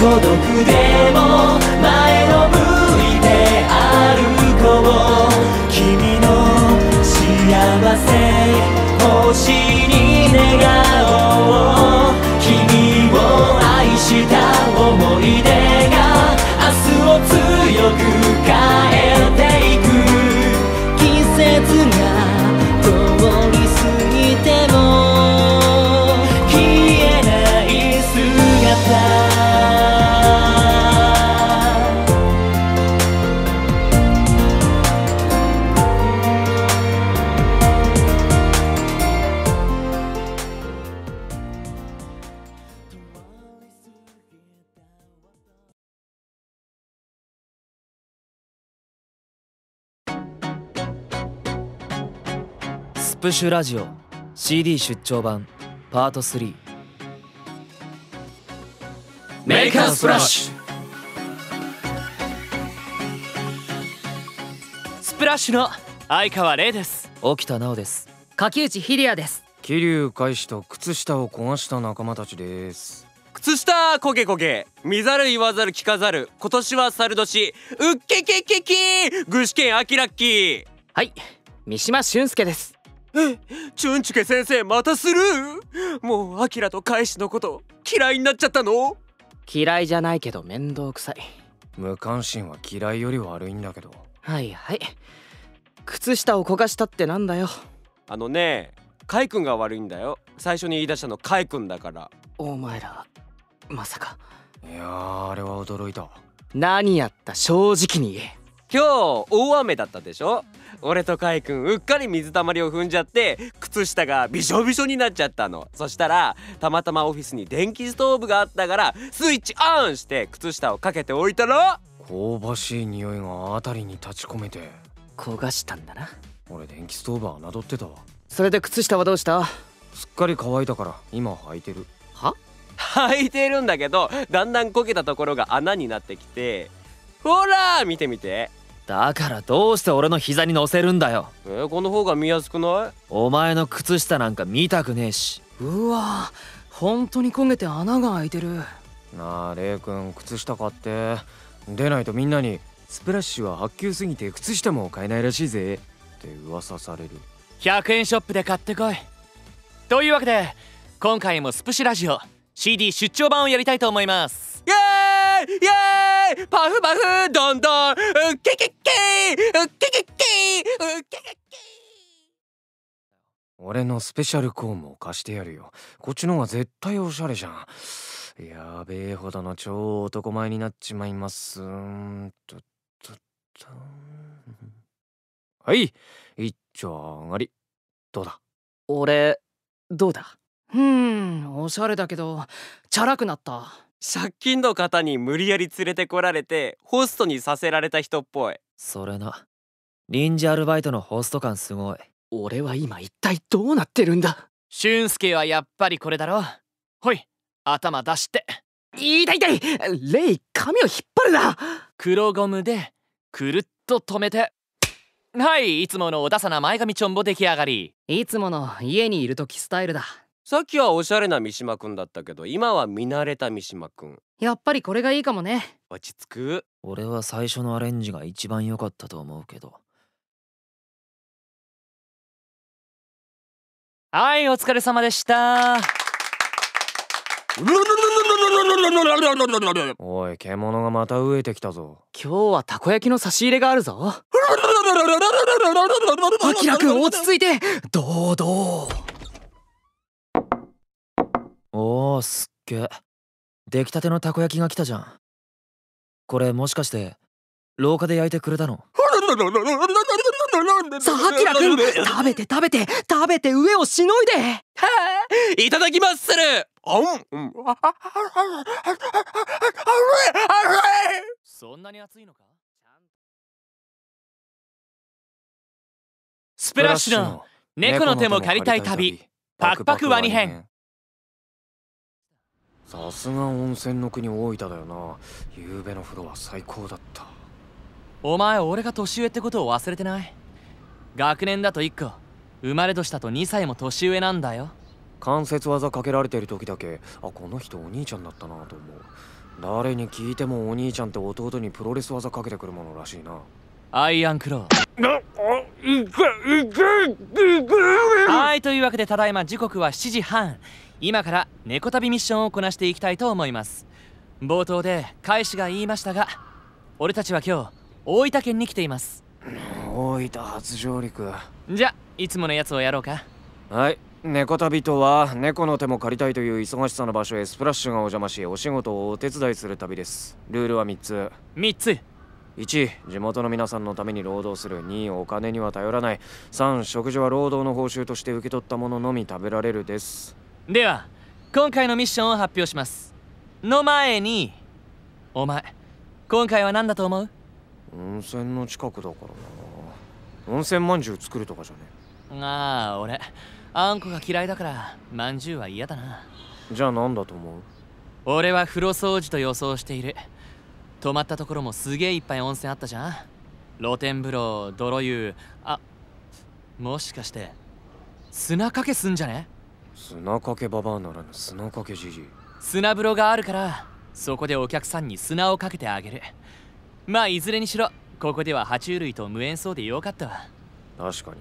孤独でプシュラジオ CD 出張版パート3メイカースプラッシュスプラッシュの相川玲です沖田直です柿内秀也です桐生開始と靴下を壊した仲間たちです靴下こげこげ見ざる言わざる聞かざる今年は猿年うっけけけけ具志堅明らっきはい三島俊介ですえチュンチュケ先生またするもうアキラとカイシのこと嫌いになっちゃったの嫌いじゃないけど面倒くさい無関心は嫌いより悪いんだけどはいはい靴下を焦がしたってなんだよあのねカイ君が悪いんだよ最初に言い出したのカイ君だからお前らまさかいやあれは驚いた何やった正直に言え今日大雨だったでしょ俺とカイ君うっかり水たまりを踏んじゃって靴下がびしょびしょになっちゃったのそしたらたまたまオフィスに電気ストーブがあったからスイッチオンして靴下をかけておいたら香ばしい匂いが辺りに立ち込めて焦がしたんだな俺電気ストーブはな侮ってたわそれで靴下はどうしたすっかり乾いたから今履いてるは履いてるんだけどだんだんこけたところが穴になってきてほら見てみてだからどうして俺の膝に乗せるんだよえー、この方が見やすくないお前の靴下なんか見たくねえしうわ本当に焦げて穴が開いてるなあレイ君靴下買って出ないとみんなにスプラッシュは発給すぎて靴下も買えないらしいぜって噂される100円ショップで買ってこいというわけで今回もスプシラジオ CD 出張版をやりたいと思いますイエーイイイエーイパフパフどんどんキキキキキキキキ俺のスペシャルコームを貸してやるよこっちの方が絶対おしゃれじゃんやべえほどの超男前になっちまいますんとととはい一丁上がりどうだ俺どうだうーんおしゃれだけどチャラくなった借金の方に無理やり連れてこられてホストにさせられた人っぽいそれな臨時アルバイトのホスト感すごい俺は今一体どうなってるんだ俊介はやっぱりこれだろほい頭出して痛い痛いレイ髪を引っ張るな黒ゴムでくるっと止めてはいいつものおださな前髪ちょんぼ出来上がりいつもの家にいる時スタイルださっきはおしゃれな三島くんだったけど今は見慣れた三島くんやっぱりこれがいいかもね落ち着く俺は最初のアレンジが一番良かったと思うけどはいお疲れ様でしたおい獣がまた飢えてきたぞ今日はたこ焼きの差し入れがあるぞあきらくん落ち着いて堂々おおすっげ出来たてのたこ焼きが来たじゃんこれもしかして廊下で焼いてくれたのさあきらくん食べて食べて食べて上をしのいでいただきますするあんそんなに熱いのかスプラッシュの猫の手も借りたい旅パクパクワニ編さすが温泉の国大分だよな昨べの風呂は最高だったお前俺が年上ってことを忘れてない学年だと1個生まれ年だと2歳も年上なんだよ関節技かけられてる時だけあこの人お兄ちゃんだったなと思う誰に聞いてもお兄ちゃんって弟にプロレス技かけてくるものらしいなアイアンクローはいというわけでただいま時刻は7時半今から猫旅ミッションをこなしていきたいと思います冒頭で返しが言いましたが俺たちは今日大分県に来ています大分初上陸じゃいつものやつをやろうかはい猫旅とは猫の手も借りたいという忙しさの場所へスプラッシュがお邪魔しお仕事をお手伝いする旅ですルールは3つ3つ1地元の皆さんのために労働する2お金には頼らない3食事は労働の報酬として受け取ったもののみ食べられるですでは今回のミッションを発表しますの前にお前今回は何だと思う温泉の近くだからな温泉まんじゅう作るとかじゃねああ俺あんこが嫌いだからまんじゅうは嫌だなじゃあ何だと思う俺は風呂掃除と予想している泊まったところもすげえいっぱい温泉あったじゃん露天風呂泥湯あもしかして砂かけすんじゃね砂かけババアならぬ砂かけじじい砂風呂があるからそこでお客さんに砂をかけてあげるまあいずれにしろここでは爬虫類と無縁そうでよかったわ確かに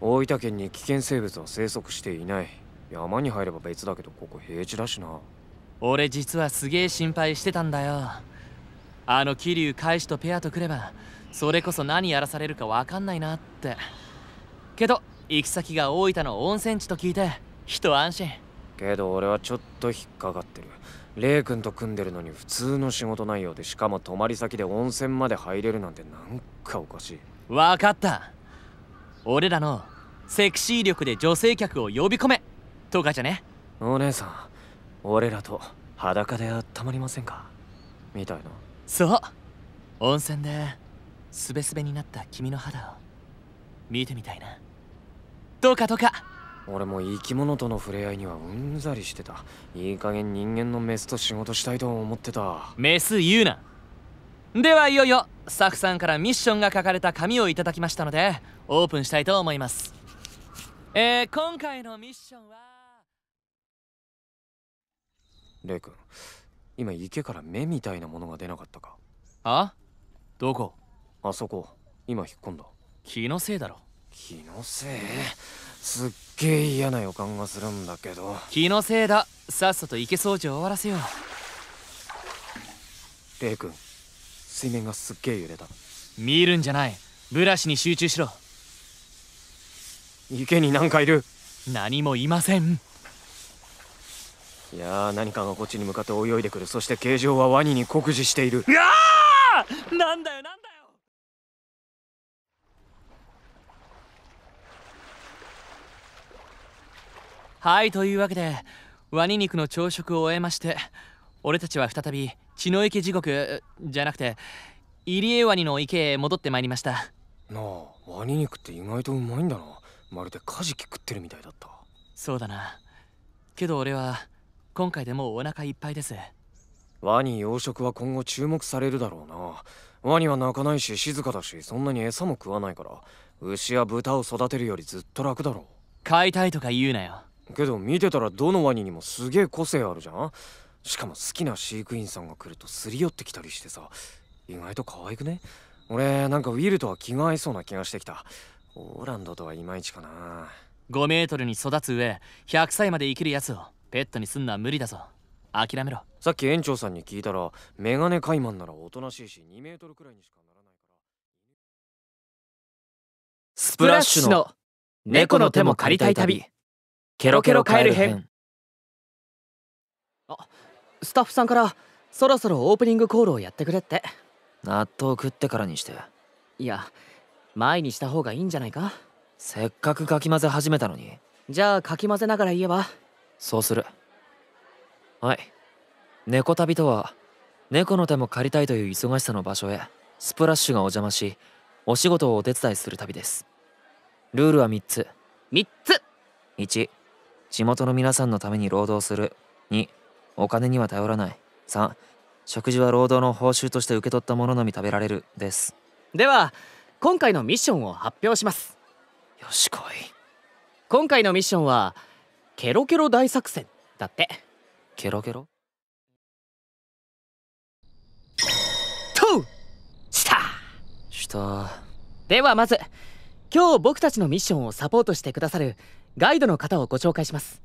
大分県に危険生物は生息していない山に入れば別だけどここ平地だしな俺実はすげえ心配してたんだよあの桐生海士とペアとくればそれこそ何やらされるかわかんないなってけど行き先が大分の温泉地と聞いて一安心けど俺はちょっと引っかかってるレイ君と組んでるのに普通の仕事内容でしかも泊まり先で温泉まで入れるなんてなんかおかしい分かった俺らのセクシー力で女性客を呼び込めとかじゃねお姉さん俺らと裸で温まりませんかみたいなそう温泉ですべすべになった君の肌を見てみたいなどうかどうか俺も生き物との触れ合いにはうんざりしてたいい加減人間のメスと仕事したいと思ってたメス言うなではいよいよサクさんからミッションが書かれた紙をいただきましたのでオープンしたいと思いますえー、今回のミッションはレイ君今池から目みたいなものが出なかったかあどこあそこ今引っ込んだ気のせいだろ気のせいすっげえ嫌な予感がするんだけど気のせいださっさと池掃除を終わらせようレイ君水面がすっげえ揺れた見るんじゃないブラシに集中しろ池に何かいる何もいませんいやー何かがこっちに向かって泳いでくるそして形状はワニに酷似しているいやーなんだよなんだはいというわけでワニ肉の朝食を終えまして俺たちは再び血の池地獄じゃなくて入江ワニの池へ戻ってまいりましたなあワニ肉って意外とうまいんだなまるでカジキ食ってるみたいだったそうだなけど俺は今回でもうお腹いっぱいですワニ養殖は今後注目されるだろうなワニは泣かないし静かだしそんなに餌も食わないから牛や豚を育てるよりずっと楽だろう買いたいとか言うなよけど見てたらどのワニにもすげえ個性あるじゃんしかも好きな飼育員さんが来るとすり寄ってきたりしてさ意外と可愛くね俺なんかウィルとは気が合いそうな気がしてきたオーランドとはいまいちかな5メートルに育つ上100歳まで生きるやつをペットにすんのは無理だぞ諦めろさっき園長さんに聞いたらメガネカイマンならおとなしいし2メートルくらいにしかならないからスプラッシュの猫の手も借りたい旅ケロケロカエル編あスタッフさんからそろそろオープニングコールをやってくれって納豆食ってからにしていや前にした方がいいんじゃないかせっかくかき混ぜ始めたのにじゃあかき混ぜながら言えばそうするはい猫旅とは猫の手も借りたいという忙しさの場所へスプラッシュがお邪魔しお仕事をお手伝いする旅ですルールは3つ3つ 1, 1地元の皆さんのために労働する2お金には頼らない3食事は労働の報酬として受け取ったもののみ食べられるですでは今回のミッションを発表しますよしこい今回のミッションはケロケロ大作戦だってケロケロとしたしたではまず今日僕たちのミッションをサポートしてくださるガイドの方をご紹介します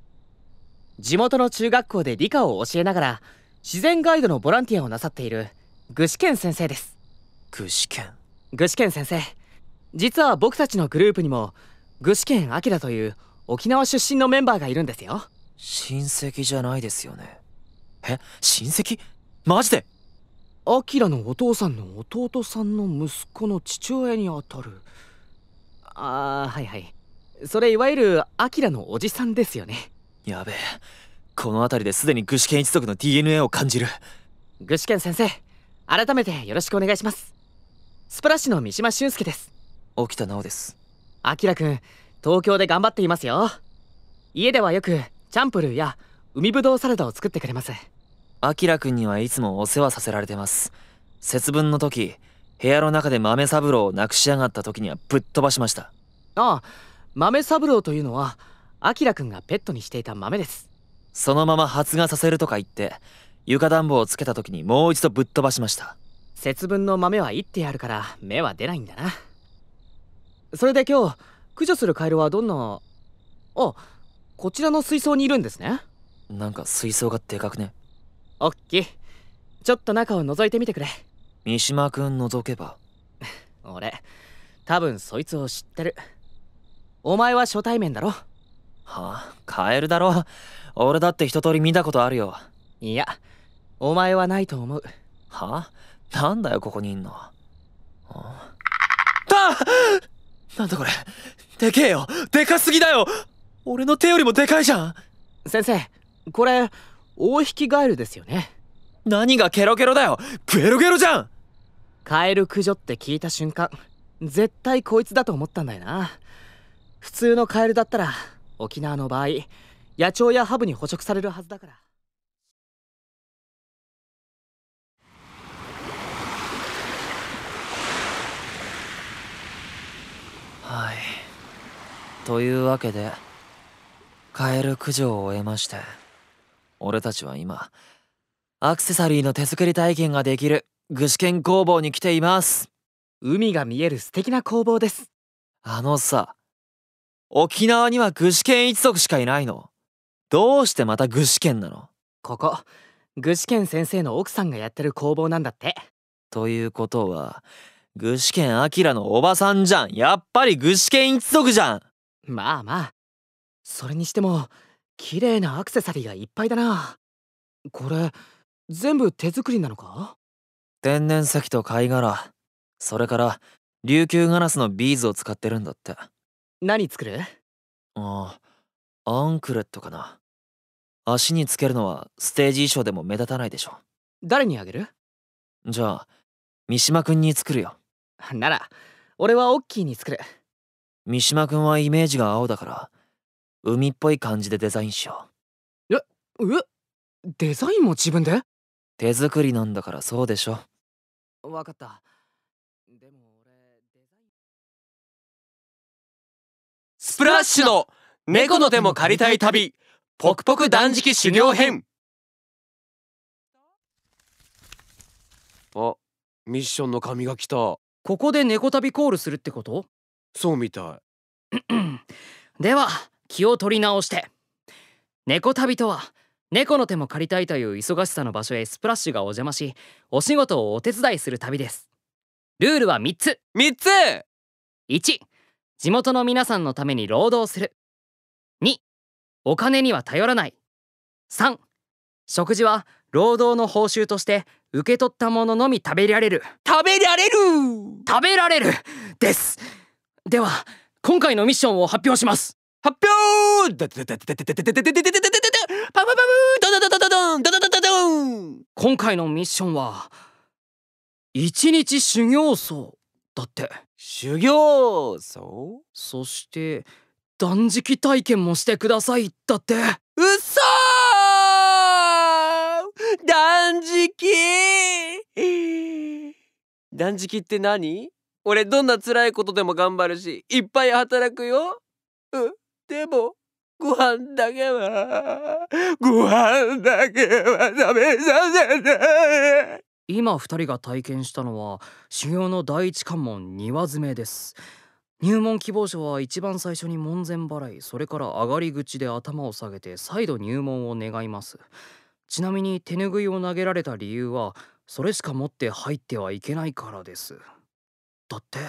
地元の中学校で理科を教えながら自然ガイドのボランティアをなさっている具志堅先生です具志堅具志堅先生実は僕たちのグループにも具志堅明という沖縄出身のメンバーがいるんですよ親戚じゃないですよねえ親戚マジでアキラのお父さんの弟さんの息子の父親にあたるああはいはいそれいわゆるアキラのおじさんですよねやべえこの辺りですでに具志堅一族の DNA を感じる具志堅先生改めてよろしくお願いしますスプラッシュの三島俊介です沖田直ですアキラくん東京で頑張っていますよ家ではよくチャンプルーや海ぶどうサラダを作ってくれますアキラくんにはいつもお世話させられてます節分の時部屋の中で豆三郎をなくしやがった時にはぶっ飛ばしましたああ豆三郎というのはアキラくんがペットにしていた豆ですそのまま発芽させるとか言って床暖房をつけた時にもう一度ぶっ飛ばしました節分の豆は言ってやるから芽は出ないんだなそれで今日駆除するカエルはどんなあこちらの水槽にいるんですねなんか水槽がでかくねおっきちょっと中を覗いてみてくれ三島くん覗けば 俺多分そいつを知ってるお前は初対面だろはあカエルだろ俺だって一通り見たことあるよいやお前はないと思うはあなんだよここにいんのあっなんだこれでけえよでかすぎだよ俺の手よりもでかいじゃん先生これ大引きガエルですよね何がケロケロだよゲロゲロじゃんカエル駆除って聞いた瞬間絶対こいつだと思ったんだよな普通のカエルだったら沖縄の場合野鳥やハブに捕食されるはずだから。はい。というわけで、カエル駆除を終えまして、俺たちは今、アクセサリーの手作り体験ができる具志堅工房に来ています。海が見える素敵な工房です。あのさ、沖縄には具志堅一族しかいないの。どうしてまた具志堅なのここ、具志堅先生の奥さんがやってる工房なんだって。ということは、具志堅明のおばさんじゃん。やっぱり具志堅一族じゃん。まあまあ。それにしても、綺麗なアクセサリーがいっぱいだな。これ、全部手作りなのか天然石と貝殻、それから琉球ガラスのビーズを使ってるんだって。何作るああアンクレットかな足につけるのはステージ衣装でも目立たないでしょ誰にあげるじゃあ三島くんに作るよなら俺はオッキーに作る三島くんはイメージが青だから海っぽい感じでデザインしようええデザインも自分で手作りなんだからそうでしょ分かったでもスプラッシュの猫の手も借りたい旅ポクポク断食修行編あミッションの紙が来たここで猫旅コールするってことそうみたい では気を取り直して猫旅とは猫の手も借りたいという忙しさの場所へスプラッシュがお邪魔しお仕事をお手伝いする旅ですルールは3つ3つ 1, 1地元の皆さんのために労働する2お金には頼らない3食事は労働の報酬として受け取ったもののみ食べられる食べられる食べられるですでは今回のミッションを発表します発表今回のミッションは一日修行僧だって修行そうそして断食体験もしてくださいだってうっそー断食断食って何俺どんな辛いことでも頑張るしいっぱい働くようでもご飯だけはご飯だけは食べさせて今2人が体験したのは修行の第一関門庭詰めです入門希望者は一番最初に門前払いそれから上がり口で頭を下げて再度入門を願いますちなみに手ぬぐいを投げられた理由はそれしか持って入ってはいけないからですだって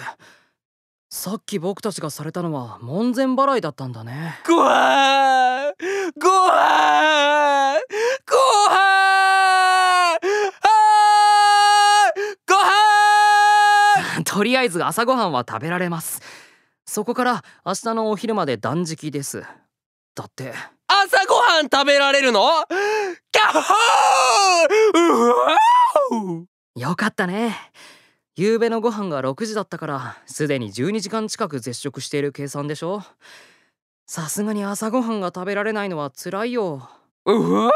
さっき僕たちがされたのは門前払いだったんだねごわーごわーごわとりあえず朝ごはんは食べられますそこから明日のお昼まで断食ですだって朝ごはん食べられるのよかったね夕べのご飯が6時だったからすでに12時間近く絶食している計算でしょさすがに朝ごはんが食べられないのは辛いようわ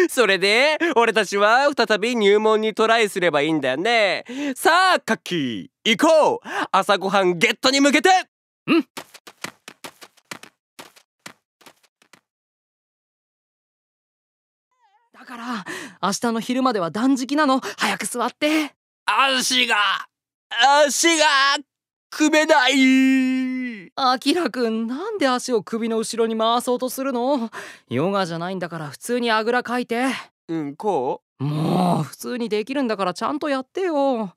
それで俺たちは再び入門にトライすればいいんだよねさあカッキー行こう朝ごはんゲットに向けてうんだから明日の昼までは断食なの早く座って足が足が組めないアキラくんなんで足を首の後ろに回そうとするのヨガじゃないんだから普通にあぐらかいてうんこうもう普通にできるんだからちゃんとやってよ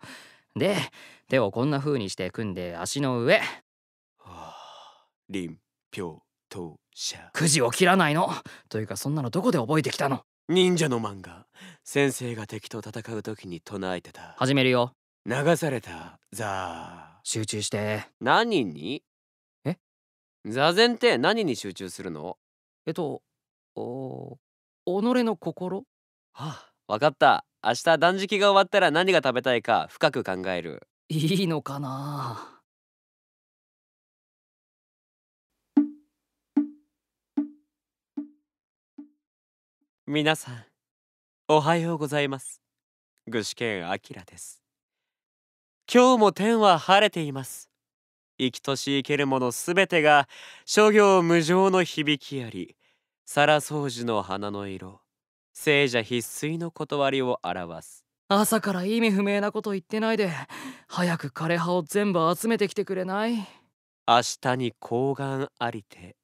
で手をこんな風にして組んで足の上林票投射。くじを切らないのというかそんなのどこで覚えてきたの忍者の漫画先生が敵と戦う時に唱えてた始めるよ流されたザー集中して何に座禅って何に集中するのえっとお己の心はあ分かった明日断食が終わったら何が食べたいか深く考えるいいのかな皆さんおはようございます具志堅明です今日も天は晴れています生きとし生けるものすべてが諸行無常の響きあり皿掃除の花の色聖者必須の断りを表す朝から意味不明なこと言ってないで早く枯葉を全部集めてきてくれない明日に睾丸ありて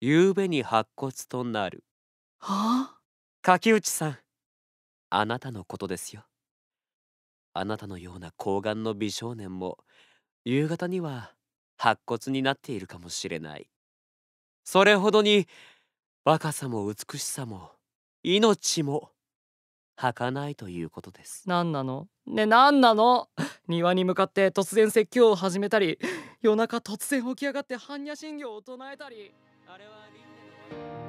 夕べに白骨となるはあ柿内さんあなたのことですよあなたのような睾丸の美少年も夕方には白骨になっているかもしれないそれほどに若さも美しさも命も儚いということです何なのね何なの 庭に向かって突然説教を始めたり夜中突然起き上がって般若心経を唱えたりあれは